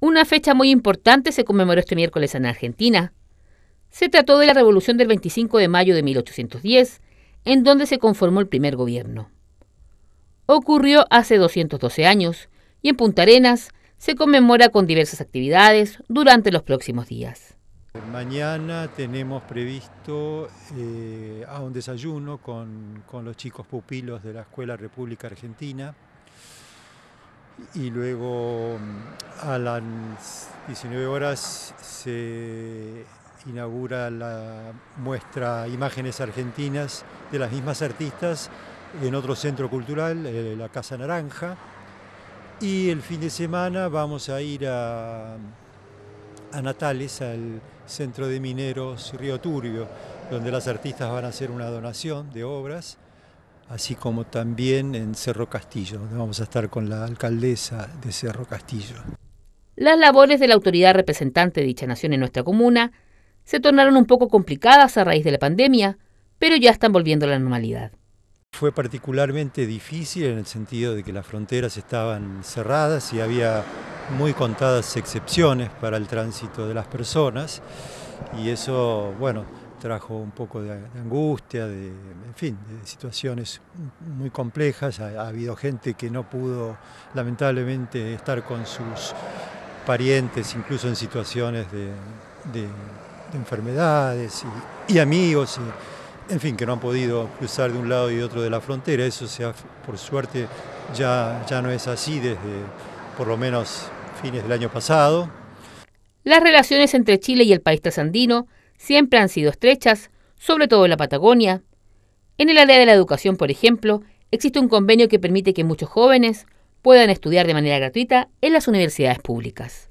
Una fecha muy importante se conmemoró este miércoles en Argentina. Se trató de la revolución del 25 de mayo de 1810, en donde se conformó el primer gobierno. Ocurrió hace 212 años y en Punta Arenas se conmemora con diversas actividades durante los próximos días. Mañana tenemos previsto eh, un desayuno con, con los chicos pupilos de la Escuela República Argentina y luego mm, a las 19 horas se inaugura la muestra Imágenes Argentinas de las mismas artistas en otro centro cultural, la Casa Naranja. Y el fin de semana vamos a ir a, a Natales, al centro de mineros Río Turbio, donde las artistas van a hacer una donación de obras así como también en Cerro Castillo, donde vamos a estar con la alcaldesa de Cerro Castillo. Las labores de la autoridad representante de dicha nación en nuestra comuna se tornaron un poco complicadas a raíz de la pandemia, pero ya están volviendo a la normalidad. Fue particularmente difícil en el sentido de que las fronteras estaban cerradas y había muy contadas excepciones para el tránsito de las personas y eso, bueno, trajo un poco de, angustia, de, en fin, de situaciones muy complejas. Ha, habido gente que no pudo, lamentablemente, estar con sus parientes, incluso en situaciones de, enfermedades y, amigos. en fin, que no han podido cruzar de un lado y otro de la frontera. Eso, se por suerte, ya, ya no es así desde por lo menos fines del año pasado. Las relaciones entre Chile y el país trasandino siempre han sido estrechas, sobre todo en la Patagonia. En el área de la educación, por ejemplo, existe un convenio que permite que muchos jóvenes puedan estudiar de manera gratuita en las universidades públicas.